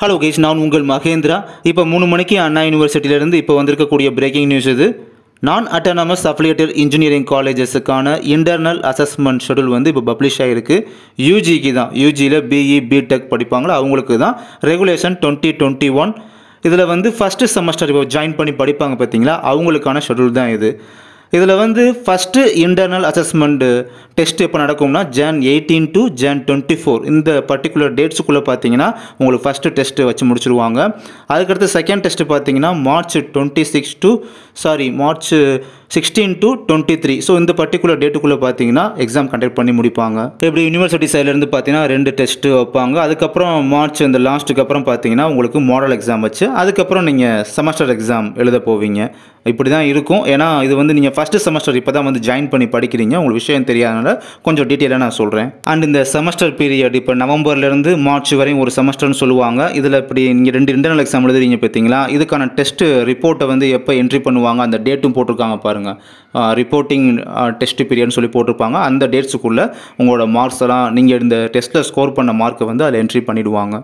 hello cash நான் உங்கள் மகேந்திரா இப்போ மூணு மணிக்கு அண்ணா யூனிவர்சிட்டியிலேருந்து இப்போ வந்திருக்கக்கூடிய பிரேக்கிங் நியூஸ் இது நான் அட்டானமஸ் அஃபிலியேட்டட் இன்ஜினியரிங் காலேஜஸுக்கான இன்டர்னல் அசஸ்மெண்ட் ஷெடியூல் வந்து இப்போ பப்ளிஷ் ஆகிருக்கு யூஜிக்கு தான் யூஜியில் பிஇ பிடெக் e, படிப்பாங்களோ அவங்களுக்கு தான் ரெகுலேஷன் டுவெண்ட்டி டுவெண்ட்டி ஒன் இதில் வந்து ஃபஸ்ட்டு செமஸ்டர் இப்போ ஜாயின் பண்ணி படிப்பாங்க பார்த்தீங்களா அவங்களுக்கான ஷெடியூல் தான் இது இதில் வந்து ஃபஸ்ட்டு இன்டர்னல் அசஸ்மெண்ட்டு டெஸ்ட் எப்போ நடக்கும்னா June eighteen to June twenty four இந்த பர்டிகுலர் டேட்ஸுக்குள்ளே பார்த்தீங்கன்னா உங்களுக்கு ஃபஸ்ட்டு டெஸ்ட்டு வச்சு முடிச்சுருவாங்க அதுக்கடுத்து செகண்ட் டெஸ்ட்டு பார்த்தீங்கன்னா March twenty six to sorry March sixteen to twenty three so இந்த பர்டிகுலர் டேட்டுக்குள்ளே பார்த்தீங்கன்னா எக்ஸாம் கண்டக்ட் பண்ணி முடிப்பாங்க இப்போ இப்படி யூனிவர்சிட்டி சைட்லேருந்து பார்த்தீங்கன்னா ரெண்டு டெஸ்ட்டு வைப்பாங்க அதுக்கப்புறம் மார்ச் இந்த லாஸ்ட்டுக்கு அப்புறம் பார்த்தீங்கன்னா உங்களுக்கு மாடல் எக்ஸாம் வச்சு அதுக்கப்புறம் நீங்கள் செமஸ்டர் எக்ஸாம் எழுத போவீங்க இப்படி தான் இருக்கும் ஏன்னா இது வந்து நீங்கள் ஃபஸ்ட்டு செமஸ்டர் இப்போ தான் வந்து ஜாயின் பண்ணி படிக்கிறீங்க உங்களுக்கு விஷயம் தெரியாதனால கொஞ்சம் டீட்டெயிலாக நான் சொல்கிறேன் அண்ட் இந்த செமஸ்டர் பீரியட் இப்போ நவம்பர்லேருந்து மார்ச் வரையும் ஒரு செமஸ்டர்னு சொல்லுவாங்க இதில் இப்படி நீங்கள் ரெண்டு இன்டர்னல் எக்ஸாம் எழுதுறீங்க பார்த்தீங்களா இதுக்கான டெஸ்ட்டு ரிப்போர்ட்டை வந்து எப்போ என்ட்ரி பண்ணுவாங்க அந்த டேட்டும் போட்டிருக்காங்க பாரு பாருங்க ரிப்போர்ட்டிங் டெஸ்ட் பீரியட்னு சொல்லி போட்டிருப்பாங்க அந்த டேட்ஸுக்குள்ளே உங்களோட மார்க்ஸ் எல்லாம் நீங்கள் இந்த டெஸ்ட்டில் ஸ்கோர் பண்ண மார்க்கை வந்து அதில் என்ட்ரி பண்ணிவிடுவாங்க